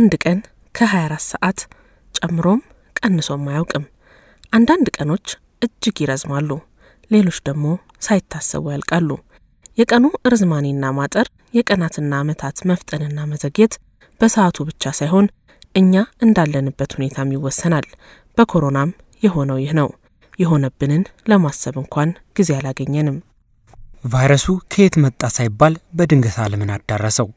አንድ ቀን ከ24 ሰዓት ጨምሮም ቀንሶም አያውቅም። አንዳንድ ቀኖች እጅግ ይረዝማሉ፣ ሌሎች ደግሞ ሳይታሰቡ ያልቃሉ። የቀኑ ርዝማኔና ማጠር፣ የቀናትና ዓመታት መፍጠንና መዘግየት በሰዓቱ ብቻ ሳይሆን እኛ እንዳለንበት ሁኔታም ይወሰናል። በኮሮናም የሆነው ይህ ነው። የሆነብንን ለማሰብ እንኳን ጊዜ አላገኘንም። ቫይረሱ ከየት መጣ ሳይባል በድንገት ዓለምን አዳረሰው።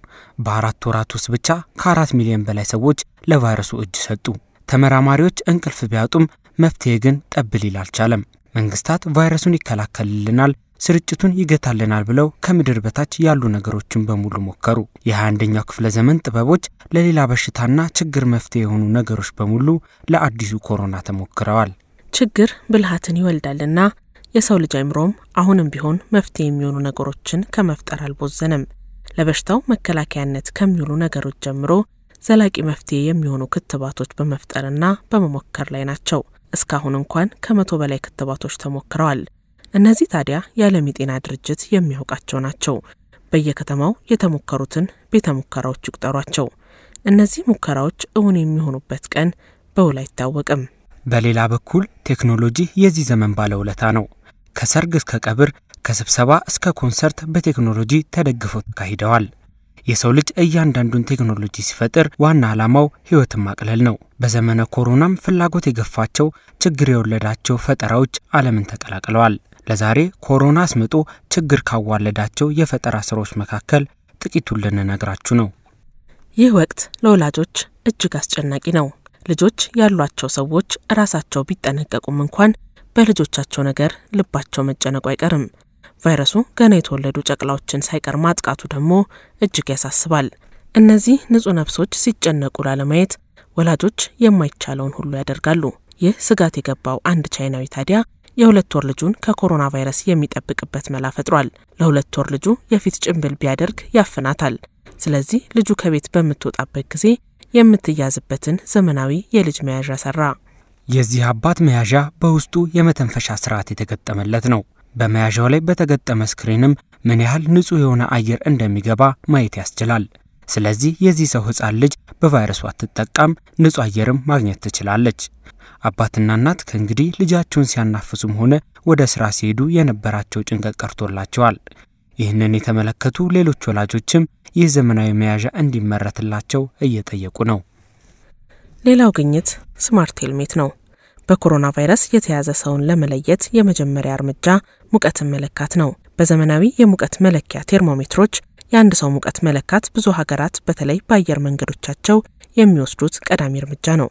በአራት ወራት ውስጥ ብቻ ከአራት ሚሊዮን በላይ ሰዎች ለቫይረሱ እጅ ሰጡ። ተመራማሪዎች እንቅልፍ ቢያጡም መፍትሄ ግን ጠብ ሊል አልቻለም። መንግስታት ቫይረሱን ይከላከልልናል፣ ስርጭቱን ይገታልናል ብለው ከምድር በታች ያሉ ነገሮችን በሙሉ ሞከሩ። የ21ኛው ክፍለ ዘመን ጥበቦች ለሌላ በሽታና ችግር መፍትሄ የሆኑ ነገሮች በሙሉ ለአዲሱ ኮሮና ተሞክረዋል። ችግር ብልሃትን ይወልዳልና የሰው ልጅ አይምሮም አሁንም ቢሆን መፍትሄ የሚሆኑ ነገሮችን ከመፍጠር አልቦዘንም። ለበሽታው መከላከያነት ከሚውሉ ነገሮች ጀምሮ ዘላቂ መፍትሄ የሚሆኑ ክትባቶች በመፍጠርና በመሞከር ላይ ናቸው። እስካሁን እንኳን ከመቶ በላይ ክትባቶች ተሞክረዋል። እነዚህ ታዲያ የዓለም የጤና ድርጅት የሚያውቃቸው ናቸው። በየከተማው የተሞከሩትን ቤተ ሙከራዎች ይቁጠሯቸው። እነዚህ ሙከራዎች እውን የሚሆኑበት ቀን በውል አይታወቅም። በሌላ በኩል ቴክኖሎጂ የዚህ ዘመን ባለውለታ ነው። ከሰርግ እስከ ቀብር፣ ከስብሰባ እስከ ኮንሰርት በቴክኖሎጂ ተደግፈው ተካሂደዋል። የሰው ልጅ እያንዳንዱን ቴክኖሎጂ ሲፈጥር ዋና ዓላማው ሕይወትን ማቅለል ነው። በዘመነ ኮሮናም ፍላጎት የገፋቸው ችግር የወለዳቸው ፈጠራዎች ዓለምን ተቀላቅለዋል። ለዛሬ ኮሮና አስምጦ ችግር ካዋለዳቸው የፈጠራ ስራዎች መካከል ጥቂቱን ልንነግራችሁ ነው። ይህ ወቅት ለወላጆች እጅግ አስጨናቂ ነው። ልጆች ያሏቸው ሰዎች ራሳቸው ቢጠነቀቁም እንኳን በልጆቻቸው ነገር ልባቸው መጨነቁ አይቀርም። ቫይረሱ ገና የተወለዱ ጨቅላዎችን ሳይቀር ማጥቃቱ ደግሞ እጅግ ያሳስባል። እነዚህ ንጹህ ነፍሶች ሲጨነቁ ላለማየት ወላጆች የማይቻለውን ሁሉ ያደርጋሉ። ይህ ስጋት የገባው አንድ ቻይናዊ ታዲያ የሁለት ወር ልጁን ከኮሮና ቫይረስ የሚጠብቅበት መላ ፈጥሯል። ለሁለት ወር ልጁ የፊት ጭንብል ቢያደርግ ያፍናታል። ስለዚህ ልጁ ከቤት በምትወጣበት ጊዜ የምትያዝበትን ዘመናዊ የልጅ መያዣ ሰራ። የዚህ አባት መያዣ በውስጡ የመተንፈሻ ስርዓት የተገጠመለት ነው። በመያዣው ላይ በተገጠመ ስክሪንም ምን ያህል ንጹህ የሆነ አየር እንደሚገባ ማየት ያስችላል። ስለዚህ የዚህ ሰው ህፃን ልጅ በቫይረሱ አትጠቃም፣ ንጹህ አየርም ማግኘት ትችላለች። አባትና እናት ከእንግዲህ ልጃቸውን ሲያናፍሱም ሆነ ወደ ስራ ሲሄዱ የነበራቸው ጭንቀት ቀርቶላቸዋል። ይህንን የተመለከቱ ሌሎች ወላጆችም ይህ ዘመናዊ መያዣ እንዲመረትላቸው እየጠየቁ ነው። ሌላው ግኝት ስማርት ሄልሜት ነው። በኮሮና ቫይረስ የተያዘ ሰውን ለመለየት የመጀመሪያ እርምጃ ሙቀትን መለካት ነው። በዘመናዊ የሙቀት መለኪያ ቴርሞሜትሮች የአንድ ሰው ሙቀት መለካት ብዙ ሀገራት በተለይ በአየር መንገዶቻቸው የሚወስዱት ቀዳሚ እርምጃ ነው።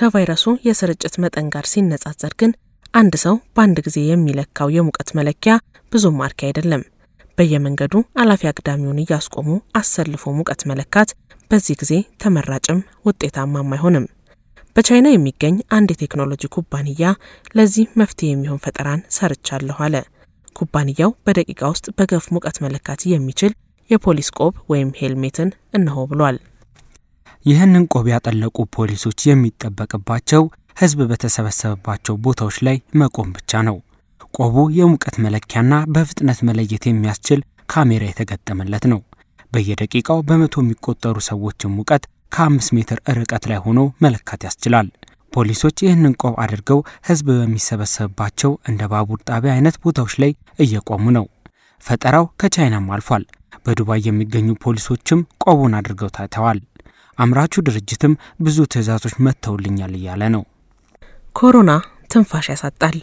ከቫይረሱ የስርጭት መጠን ጋር ሲነጻጸር ግን አንድ ሰው በአንድ ጊዜ የሚለካው የሙቀት መለኪያ ብዙም ማርኪ አይደለም። በየመንገዱ አላፊ አግዳሚውን እያስቆሙ አሰልፎ ሙቀት መለካት በዚህ ጊዜ ተመራጭም ውጤታማም አይሆንም። በቻይና የሚገኝ አንድ የቴክኖሎጂ ኩባንያ ለዚህ መፍትሄ የሚሆን ፈጠራን ሰርቻለሁ አለ። ኩባንያው በደቂቃ ውስጥ በገፍ ሙቀት መለካት የሚችል የፖሊስ ቆብ ወይም ሄልሜትን እነሆ ብሏል። ይህንን ቆብ ያጠለቁ ፖሊሶች የሚጠበቅባቸው ህዝብ በተሰበሰበባቸው ቦታዎች ላይ መቆም ብቻ ነው። ቆቡ የሙቀት መለኪያና በፍጥነት መለየት የሚያስችል ካሜራ የተገጠመለት ነው። በየደቂቃው በመቶ የሚቆጠሩ ሰዎችን ሙቀት ከአምስት ሜትር ርቀት ላይ ሆኖ መለካት ያስችላል። ፖሊሶች ይህንን ቆብ አድርገው ህዝብ በሚሰበሰብባቸው እንደ ባቡር ጣቢያ አይነት ቦታዎች ላይ እየቆሙ ነው። ፈጠራው ከቻይናም አልፏል። በዱባይ የሚገኙ ፖሊሶችም ቆቡን አድርገው ታይተዋል። አምራቹ ድርጅትም ብዙ ትዕዛዞች መጥተውልኛል እያለ ነው። ኮሮና ትንፋሽ ያሳጣል።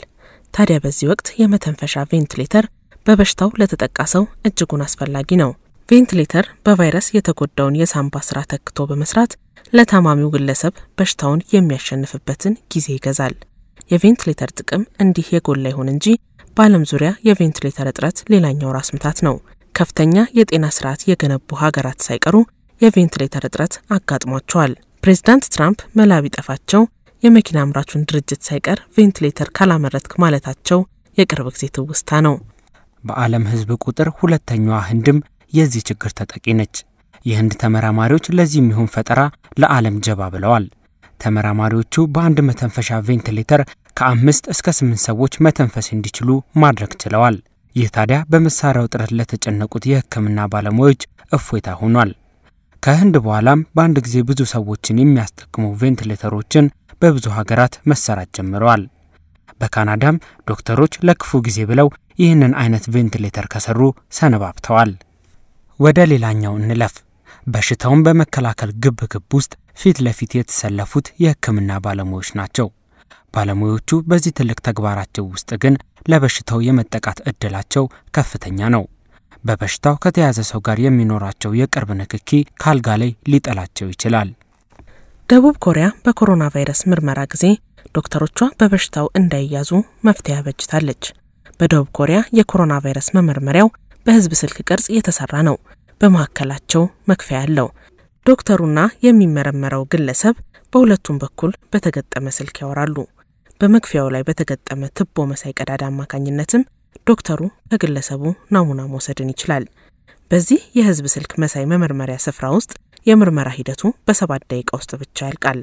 ታዲያ በዚህ ወቅት የመተንፈሻ ቬንቲሌተር በበሽታው ለተጠቃ ሰው እጅጉን አስፈላጊ ነው። ቬንቲሌተር በቫይረስ የተጎዳውን የሳምባ ስራ ተክቶ በመስራት ለታማሚው ግለሰብ በሽታውን የሚያሸንፍበትን ጊዜ ይገዛል። የቬንቲሌተር ጥቅም እንዲህ የጎላ ይሁን እንጂ በዓለም ዙሪያ የቬንቲሌተር እጥረት ሌላኛው ራስ ምታት ነው። ከፍተኛ የጤና ስርዓት የገነቡ ሀገራት ሳይቀሩ የቬንቲሌተር እጥረት አጋጥሟቸዋል። ፕሬዚዳንት ትራምፕ መላ ቢጠፋቸው የመኪና አምራቹን ድርጅት ሳይቀር ቬንቲሌተር ካላመረትክ ማለታቸው የቅርብ ጊዜ ትውስታ ነው። በዓለም ህዝብ ቁጥር ሁለተኛዋ ህንድም የዚህ ችግር ተጠቂ ነች። የህንድ ተመራማሪዎች ለዚህ የሚሆን ፈጠራ ለዓለም ጀባ ብለዋል። ተመራማሪዎቹ በአንድ መተንፈሻ ቬንቲሌተር ከአምስት እስከ ስምንት ሰዎች መተንፈስ እንዲችሉ ማድረግ ችለዋል። ይህ ታዲያ በመሳሪያው እጥረት ለተጨነቁት የህክምና ባለሙያዎች እፎይታ ሆኗል። ከህንድ በኋላም በአንድ ጊዜ ብዙ ሰዎችን የሚያስጠቅሙ ቬንቲሌተሮችን በብዙ ሀገራት መሰራት ጀምረዋል። በካናዳም ዶክተሮች ለክፉ ጊዜ ብለው ይህንን አይነት ቬንቲሌተር ከሰሩ ሰነባብተዋል። ወደ ሌላኛው እንለፍ። በሽታውን በመከላከል ግብ ግብ ውስጥ ፊት ለፊት የተሰለፉት የህክምና ባለሙያዎች ናቸው። ባለሙያዎቹ በዚህ ትልቅ ተግባራቸው ውስጥ ግን ለበሽታው የመጠቃት እድላቸው ከፍተኛ ነው። በበሽታው ከተያዘ ሰው ጋር የሚኖራቸው የቅርብ ንክኪ ካልጋ ላይ ሊጠላቸው ይችላል። ደቡብ ኮሪያ በኮሮና ቫይረስ ምርመራ ጊዜ ዶክተሮቿ በበሽታው እንዳይያዙ መፍትሄ አበጅታለች። በደቡብ ኮሪያ የኮሮና ቫይረስ መመርመሪያው በህዝብ ስልክ ቅርጽ የተሰራ ነው። በመካከላቸው መክፈያ አለው። ዶክተሩና የሚመረመረው ግለሰብ በሁለቱም በኩል በተገጠመ ስልክ ያወራሉ። በመክፈያው ላይ በተገጠመ ትቦ መሳይ ቀዳዳ አማካኝነትም ዶክተሩ ከግለሰቡ ናሙና መውሰድን ይችላል። በዚህ የህዝብ ስልክ መሳይ መመርመሪያ ስፍራ ውስጥ የምርመራ ሂደቱ በሰባት ደቂቃ ውስጥ ብቻ ያልቃል።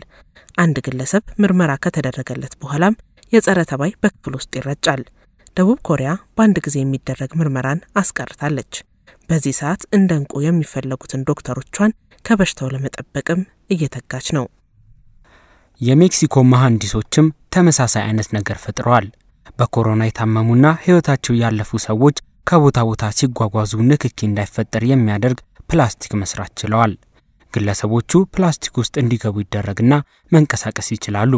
አንድ ግለሰብ ምርመራ ከተደረገለት በኋላም የጸረ ተባይ በክፍል ውስጥ ይረጫል። ደቡብ ኮሪያ በአንድ ጊዜ የሚደረግ ምርመራን አስቀርታለች። በዚህ ሰዓት እንደ እንቁ የሚፈለጉትን ዶክተሮቿን ከበሽታው ለመጠበቅም እየተጋች ነው። የሜክሲኮ መሐንዲሶችም ተመሳሳይ አይነት ነገር ፈጥረዋል። በኮሮና የታመሙና ሕይወታቸው ያለፉ ሰዎች ከቦታ ቦታ ሲጓጓዙ ንክኪ እንዳይፈጠር የሚያደርግ ፕላስቲክ መስራት ችለዋል። ግለሰቦቹ ፕላስቲክ ውስጥ እንዲገቡ ይደረግና መንቀሳቀስ ይችላሉ።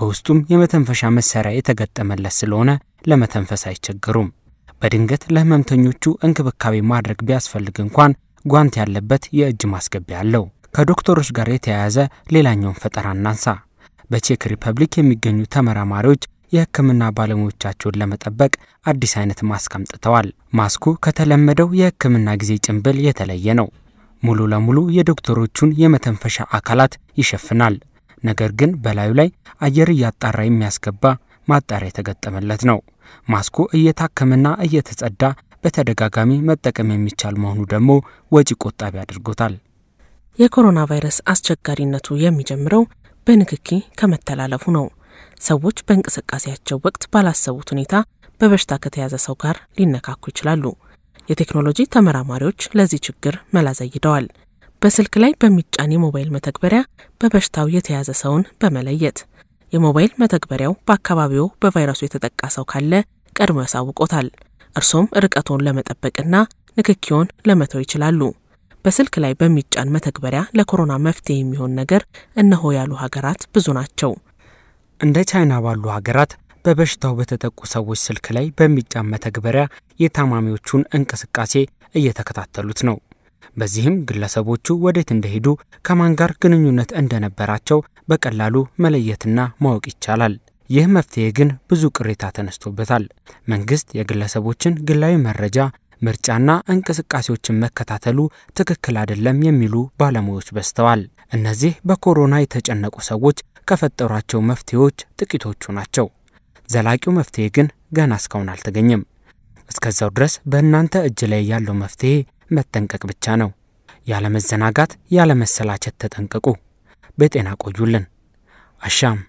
በውስጡም የመተንፈሻ መሳሪያ የተገጠመለት ስለሆነ ለመተንፈስ አይቸገሩም። በድንገት ለህመምተኞቹ እንክብካቤ ማድረግ ቢያስፈልግ እንኳን ጓንት ያለበት የእጅ ማስገቢያ አለው። ከዶክተሮች ጋር የተያያዘ ሌላኛውን ፈጠራ እናንሳ። በቼክ ሪፐብሊክ የሚገኙ ተመራማሪዎች የህክምና ባለሙያዎቻቸውን ለመጠበቅ አዲስ አይነት ማስክ አምጥተዋል። ማስኩ ከተለመደው የህክምና ጊዜ ጭንብል የተለየ ነው። ሙሉ ለሙሉ የዶክተሮቹን የመተንፈሻ አካላት ይሸፍናል። ነገር ግን በላዩ ላይ አየር እያጣራ የሚያስገባ ማጣሪያ የተገጠመለት ነው። ማስኩ እየታከመና እየተጸዳ በተደጋጋሚ መጠቀም የሚቻል መሆኑ ደግሞ ወጪ ቆጣቢ አድርጎታል። የኮሮና ቫይረስ አስቸጋሪነቱ የሚጀምረው በንክኪ ከመተላለፉ ነው። ሰዎች በእንቅስቃሴያቸው ወቅት ባላሰቡት ሁኔታ በበሽታ ከተያዘ ሰው ጋር ሊነካኩ ይችላሉ። የቴክኖሎጂ ተመራማሪዎች ለዚህ ችግር መላ ዘይደዋል። በስልክ ላይ በሚጫን የሞባይል መተግበሪያ በበሽታው የተያዘ ሰውን በመለየት የሞባይል መተግበሪያው በአካባቢው በቫይረሱ የተጠቃ ሰው ካለ ቀድሞ ያሳውቆታል። እርሶም ርቀቶን ለመጠበቅና ንክኪውን ለመተው ይችላሉ። በስልክ ላይ በሚጫን መተግበሪያ ለኮሮና መፍትሄ የሚሆን ነገር እነሆ ያሉ ሀገራት ብዙ ናቸው። እንደ ቻይና ባሉ ሀገራት በበሽታው በተጠቁ ሰዎች ስልክ ላይ በሚጫን መተግበሪያ የታማሚዎቹን እንቅስቃሴ እየተከታተሉት ነው። በዚህም ግለሰቦቹ ወዴት እንደሄዱ ከማን ጋር ግንኙነት እንደነበራቸው በቀላሉ መለየትና ማወቅ ይቻላል። ይህ መፍትሄ ግን ብዙ ቅሬታ ተነስቶበታል። መንግስት የግለሰቦችን ግላዊ መረጃ ምርጫና እንቅስቃሴዎችን መከታተሉ ትክክል አይደለም የሚሉ ባለሙያዎች በዝተዋል። እነዚህ በኮሮና የተጨነቁ ሰዎች ከፈጠሯቸው መፍትሄዎች ጥቂቶቹ ናቸው። ዘላቂው መፍትሄ ግን ገና እስካሁን አልተገኘም። እስከዛው ድረስ በእናንተ እጅ ላይ ያለው መፍትሄ መጠንቀቅ ብቻ ነው። ያለመዘናጋት፣ ያለመሰላቸት ተጠንቀቁ። በጤና ቆዩልን። አሻም